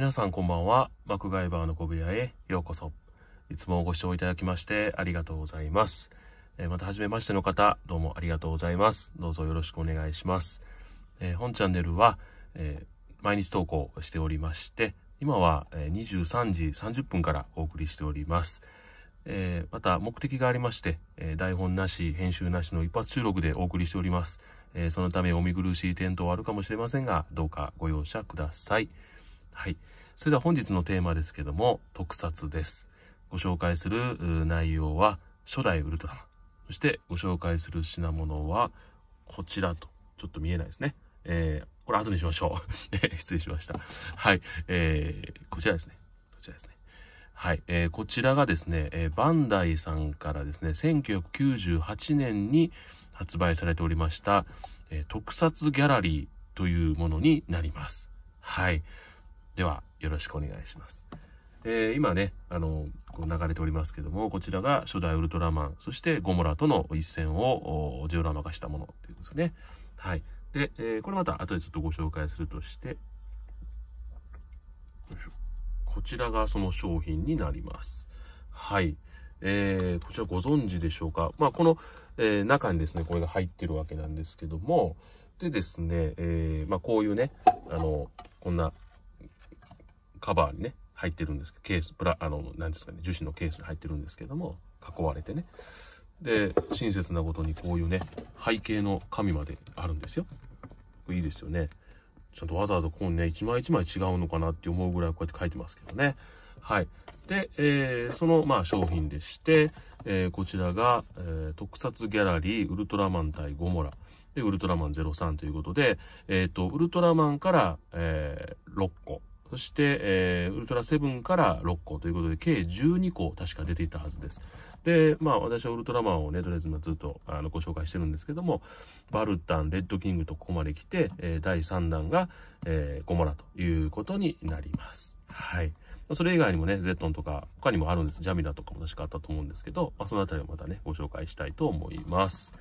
皆さんこんばんは。マクガイバーの小部屋へようこそ。いつもご視聴いただきましてありがとうございます。えまた初めましての方、どうもありがとうございます。どうぞよろしくお願いします。えー、本チャンネルは、えー、毎日投稿しておりまして、今は、え23時30分からお送りしております。えー、また目的がありまして、え台本なし、編集なしの一発収録でお送りしております。えそのためお見苦しい点灯はあるかもしれませんが、どうかご容赦ください。はい。それでは本日のテーマですけども、特撮です。ご紹介する内容は、初代ウルトラマン。そしてご紹介する品物は、こちらと。ちょっと見えないですね。えー、これ後にしましょう。失礼しました。はい。えー、こちらですね。こちらですね。はい、えー、こちらがですね、えー、バンダイさんからですね、1998年に発売されておりました、えー、特撮ギャラリーというものになります。はい。では、よろしくお願いします。えー、今ね、あの、こう流れておりますけども、こちらが初代ウルトラマン、そしてゴモラとの一戦をジオラマ化したものということですね。はい。で、えー、これまた後でちょっとご紹介するとして、こちらがその商品になります。はい。えー、こちらご存知でしょうか。まあ、この、えー、中にですね、これが入ってるわけなんですけども、でですね、えー、まあ、こういうね、あの、こんなカバーにね、入ってるんですけど、ケース、プラ、あの、何ですかね、樹脂のケースに入ってるんですけども、囲われてね。で、親切なことにこういうね、背景の紙まであるんですよ。いいですよね。ちゃんとわざわざこうね、一枚一枚違うのかなって思うぐらいこうやって書いてますけどね。はい。で、えー、その、まあ、商品でして、えー、こちらが、えー、特撮ギャラリー、ウルトラマン対ゴモラ、で、ウルトラマン03ということで、えっ、ー、と、ウルトラマンから、えー、6個、そして、えー、ウルトラセブンから6個ということで、計12個確か出ていたはずです。で、まあ私はウルトラマンをね、とりあえずずっとあのご紹介してるんですけども、バルタン、レッドキングとここまで来て、えー、第3弾が、えー、ゴモラということになります。はい。それ以外にもね、ゼットンとか、他にもあるんです。ジャミラとかも確かあったと思うんですけど、まあ、そのあたりをまたね、ご紹介したいと思います。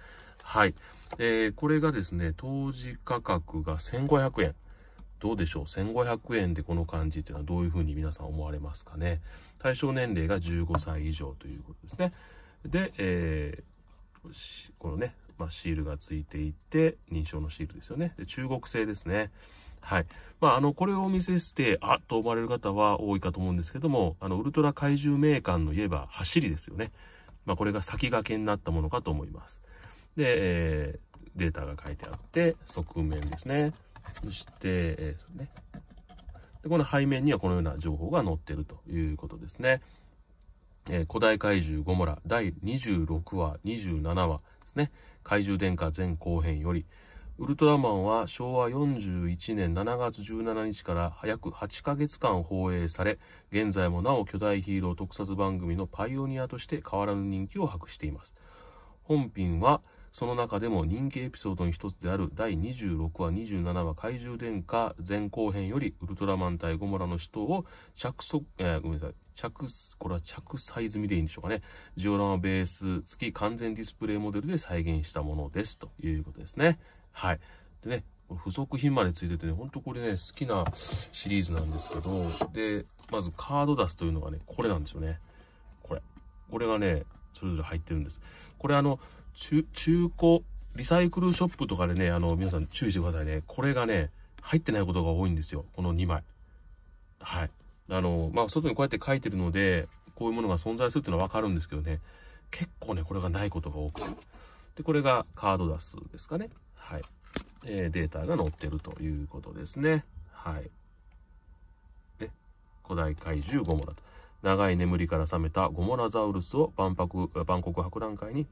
はい。えー、これがですね、当時価格が1500円。どうでしょう ?1500 円でこの感じっていうのはどういうふうに皆さん思われますかね対象年齢が15歳以上ということですね。で、えー、このね、まあ、シールがついていて、認証のシールですよね。で中国製ですね。はい。まあ、あの、これをお見せして、あっと思われる方は多いかと思うんですけども、あの、ウルトラ怪獣メーカーのいえば、走りですよね。まあ、これが先駆けになったものかと思います。で、えー、データが書いてあって、側面ですね。そして、えー、そね。で、この背面にはこのような情報が載っているということですね。えー、古代怪獣ゴモラ第26話、27話ですね。怪獣殿下前後編より、ウルトラマンは昭和41年7月17日から約8ヶ月間放映され、現在もなお巨大ヒーロー特撮番組のパイオニアとして変わらぬ人気を博しています。本編は、その中でも人気エピソードの一つである第26話27話怪獣殿下前後編よりウルトラマン対ゴモラの死闘を着色。えー、ごめんなさい。着、これは着彩ズ見でいいんでしょうかね。ジオラマベース付き完全ディスプレイモデルで再現したものですということですね。はい。でね、付属品まで付いててね、ほんとこれね、好きなシリーズなんですけど、で、まずカード出すというのがね、これなんですよね。これ。これがね、それぞれ入ってるんです。これあの、中、古、リサイクルショップとかでね、あの、皆さん注意してくださいね。これがね、入ってないことが多いんですよ。この2枚。はい。あの、まあ、外にこうやって書いてるので、こういうものが存在するっていうのはわかるんですけどね。結構ね、これがないことが多くで、これがカードダスですかね。はい。えー、データが載ってるということですね。はい。ね。古代怪獣ゴモラと。長い眠りから覚めたゴモラザウルスを万博、万国博覧会に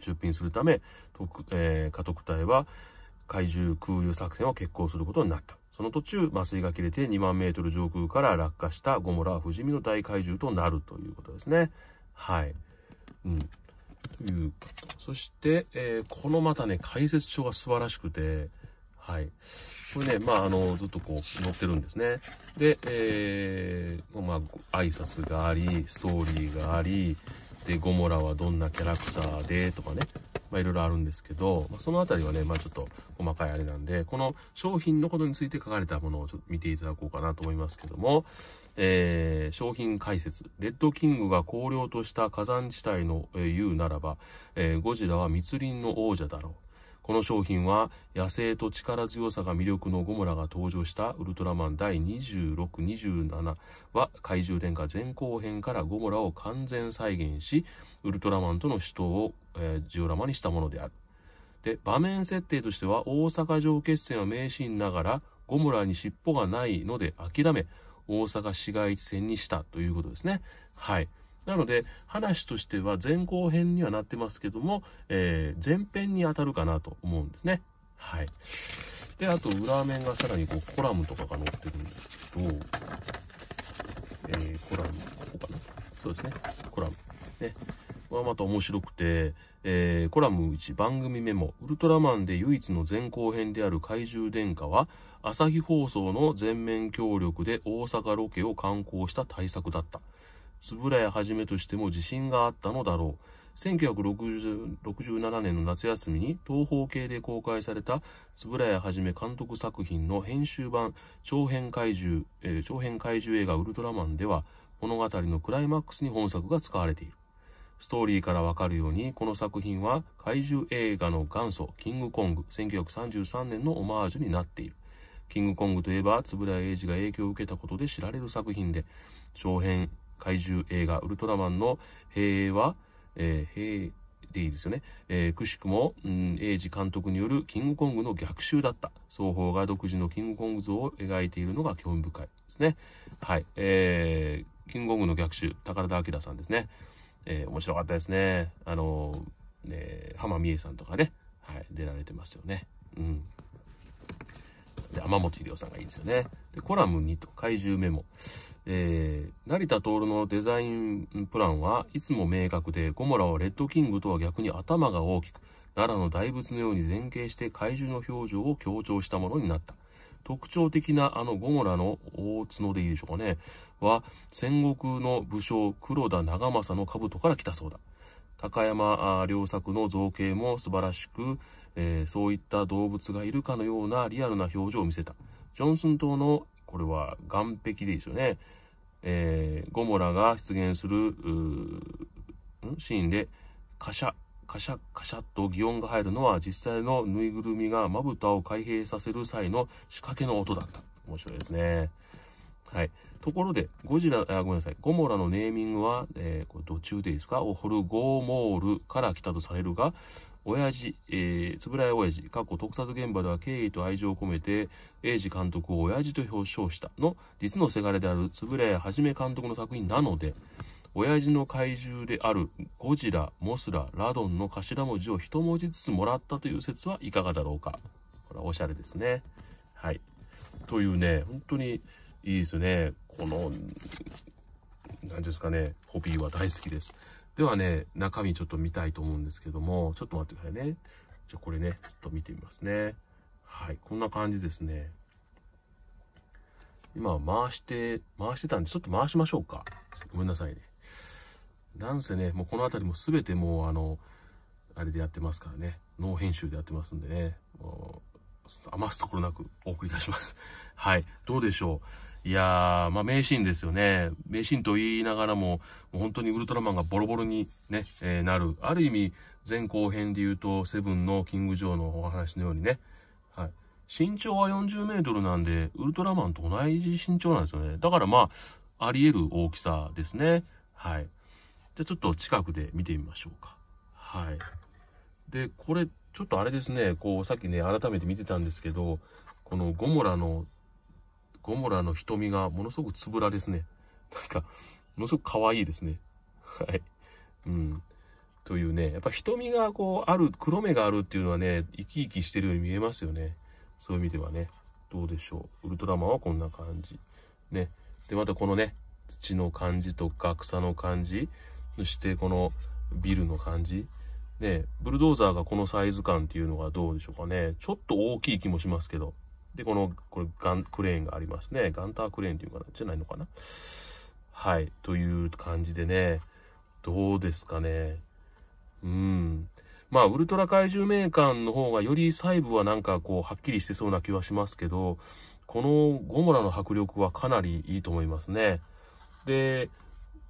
出品するため、特えー、家督隊は怪獣空輸作戦を決行することになった。その途中、麻酔が切れて2万メートル上空から落下したゴモラは不死身の大怪獣となるということですね。はい。うん。という。そして、えー、このまたね、解説書が素晴らしくて、はい。これね、まあ、あの、ずっとこう、載ってるんですね。で、えー、まあ、挨拶があり、ストーリーがあり、で、ゴモラはどんなキャラクターでとかね、まあ、いろいろあるんですけど、まあ、その辺りはね、まあ、ちょっと細かいあれなんで、この商品のことについて書かれたものをちょっと見ていただこうかなと思いますけども、えー、商品解説。レッドキングが荒涼とした火山地帯の、えー、言うならば、えー、ゴジラは密林の王者だろう。この商品は野生と力強さが魅力のゴムラが登場したウルトラマン第26、27は怪獣殿下前後編からゴムラを完全再現し、ウルトラマンとの死闘を、えー、ジオラマにしたものである。で、場面設定としては大阪城決戦は名シーンながらゴムラに尻尾がないので諦め、大阪市街地戦にしたということですね。はい。なので、話としては前後編にはなってますけども、えー、前編に当たるかなと思うんですね。はい。で、あと裏面がさらにこうコラムとかが載ってるんですけど、えー、コラム、ここかな。そうですね。コラム。ね。これはまた面白くて、えー、コラム1番組メモ、ウルトラマンで唯一の前後編である怪獣殿下は、朝日放送の全面協力で大阪ロケを観光した対策だった。円谷はじめとしても自信があったのだろう。1967年の夏休みに東方系で公開された円谷はじめ監督作品の編集版長編怪獣、えー、長編怪獣映画ウルトラマンでは物語のクライマックスに本作が使われている。ストーリーからわかるように、この作品は怪獣映画の元祖、キングコング、1933年のオマージュになっている。キングコングといえば、円谷英二が影響を受けたことで知られる作品で、長編怪獣映画、ウルトラマンの平和、えー、平、でいいですよね。えー、くしくも、うん、英治監督によるキングコングの逆襲だった。双方が独自のキングコング像を描いているのが興味深いですね。はい。えー、キングコングの逆襲、宝田明さんですね。えー、面白かったですね。あのー、浜美恵さんとかね、はい、出られてますよね。うん。で、天本秀夫さんがいいですよね。で、コラム2と、怪獣メモ。えー、成田徹のデザインプランはいつも明確で、ゴモラはレッドキングとは逆に頭が大きく、奈良の大仏のように前傾して怪獣の表情を強調したものになった。特徴的なあのゴモラの大角でいいでしょうかね、は戦国の武将黒田長政の兜から来たそうだ。高山良作の造形も素晴らしく、えー、そういった動物がいるかのようなリアルな表情を見せた。ジョンソン島の、これは岸壁ですよね。えー、ゴモラが出現する、んシーンで、カシャ、カシャ、カシャと擬音が入るのは実際のぬいぐるみがまぶたを開閉させる際の仕掛けの音だった。面白いですね。はい。ところで、ゴジラ、あごめんなさい、ゴモラのネーミングは、えー、これ途中でいいですかお、掘るゴーモールから来たとされるが、親父、えー、つぶらや親父、過去特撮現場では敬意と愛情を込めて、英治監督を親父と表彰したの、実のせがれであるつぶらやはじめ監督の作品なので、親父の怪獣であるゴジラ、モスラ、ラドンの頭文字を一文字ずつもらったという説はいかがだろうか。これはおしゃれですね。はい。というね、本当にいいですね。この、何ですかね、ホビーは大好きです。ではね、中身ちょっと見たいと思うんですけども、ちょっと待ってくださいね。じゃこれね、ちょっと見てみますね。はい、こんな感じですね。今回して、回してたんで、ちょっと回しましょうか。ごめんなさいね。なんせね、もうこの辺りも全てもうあの、あれでやってますからね。脳編集でやってますんでね。余すところなくお送りいたします。はい。どうでしょう。いやー、まあ、名シーンですよね。名シーンと言いながらも、も本当にウルトラマンがボロボロにね、えー、なる。ある意味、前後編で言うと、セブンのキング・ジョーのお話のようにね。はい。身長は40メートルなんで、ウルトラマンと同じ身長なんですよね。だからまあ、あり得る大きさですね。はい。じゃちょっと近くで見てみましょうか。はい。で、これ、ちょっとあれですね、こう、さっきね、改めて見てたんですけど、このゴモラのゴモラの瞳がものすごくつぶらですね。なんか、ものすごく可愛いですね。はい。うん。というね、やっぱ瞳がこうある、黒目があるっていうのはね、生き生きしてるように見えますよね。そういう意味ではね。どうでしょう。ウルトラマンはこんな感じ。ね。で、またこのね、土の感じとか草の感じ、そしてこのビルの感じ。ね、ブルドーザーがこのサイズ感っていうのがどうでしょうかね。ちょっと大きい気もしますけど。で、この、これ、ガン、クレーンがありますね。ガンタークレーンっていうかな、じゃないのかな。はい、という感じでね、どうですかね。うん。まあ、ウルトラ怪獣名ーの方がより細部はなんかこう、はっきりしてそうな気はしますけど、このゴモラの迫力はかなりいいと思いますね。で、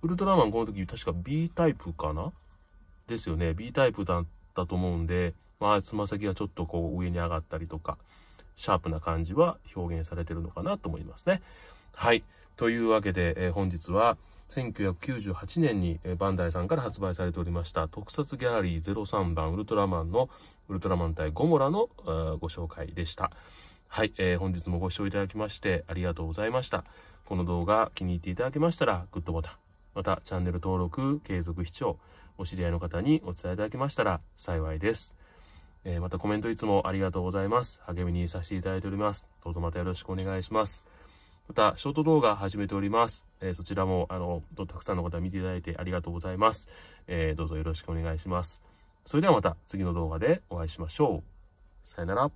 ウルトラマンこの時確か B タイプかなですよね。B タイプだったと思うんで、まあ、つま先がちょっとこう上に上がったりとか、シャープな感じは表現されてるのかなと思いますね。はい。というわけで、えー、本日は1998年にバンダイさんから発売されておりました特撮ギャラリー03番ウルトラマンのウルトラマン対ゴモラのご紹介でした。はい、えー、本日もご視聴いただきましてありがとうございました。この動画気に入っていただけましたらグッドボタン、またチャンネル登録、継続視聴、お知り合いの方にお伝えいただけましたら幸いです。えー、またコメントいつもありがとうございます。励みにさせていただいております。どうぞまたよろしくお願いします。また、ショート動画始めております。えー、そちらも、あの、たくさんの方見ていただいてありがとうございます。えー、どうぞよろしくお願いします。それではまた次の動画でお会いしましょう。さよなら。